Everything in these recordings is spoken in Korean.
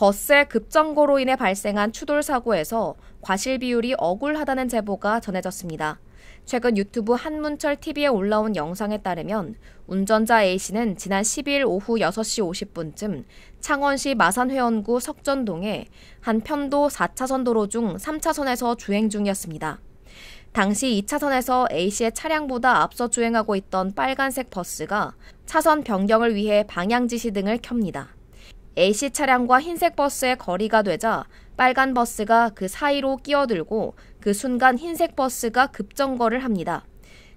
버스의 급정거로 인해 발생한 추돌 사고에서 과실 비율이 억울하다는 제보가 전해졌습니다. 최근 유튜브 한문철 TV에 올라온 영상에 따르면 운전자 A씨는 지난 12일 오후 6시 50분쯤 창원시 마산회원구 석전동에 한 편도 4차선 도로 중 3차선에서 주행 중이었습니다. 당시 2차선에서 A씨의 차량보다 앞서 주행하고 있던 빨간색 버스가 차선 변경을 위해 방향 지시 등을 켭니다. A씨 차량과 흰색 버스의 거리가 되자 빨간 버스가 그 사이로 끼어들고 그 순간 흰색 버스가 급정거를 합니다.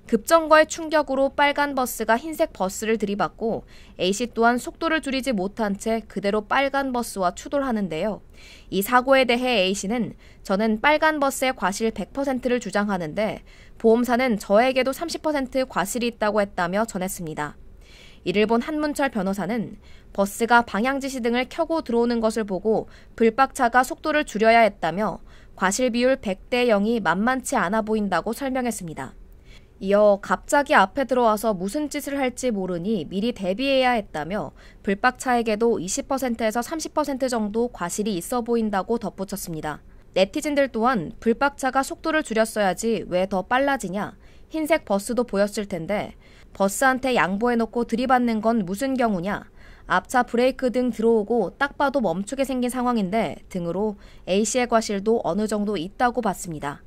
급정거의 충격으로 빨간 버스가 흰색 버스를 들이받고 A씨 또한 속도를 줄이지 못한 채 그대로 빨간 버스와 추돌하는데요. 이 사고에 대해 A씨는 저는 빨간 버스의 과실 100%를 주장하는데 보험사는 저에게도 30% 과실이 있다고 했다며 전했습니다. 이를 본 한문철 변호사는 버스가 방향지시 등을 켜고 들어오는 것을 보고 불박차가 속도를 줄여야 했다며 과실 비율 100대 0이 만만치 않아 보인다고 설명했습니다. 이어 갑자기 앞에 들어와서 무슨 짓을 할지 모르니 미리 대비해야 했다며 불박차에게도 20%에서 30% 정도 과실이 있어 보인다고 덧붙였습니다. 네티즌들 또한 불박차가 속도를 줄였어야지 왜 더 빨라지냐, 흰색 버스도 보였을 텐데 버스한테 양보해놓고 들이받는 건 무슨 경우냐? 앞차 브레이크 등 들어오고 딱 봐도 멈추게 생긴 상황인데 등으로 A씨의 과실도 어느 정도 있다고 봤습니다.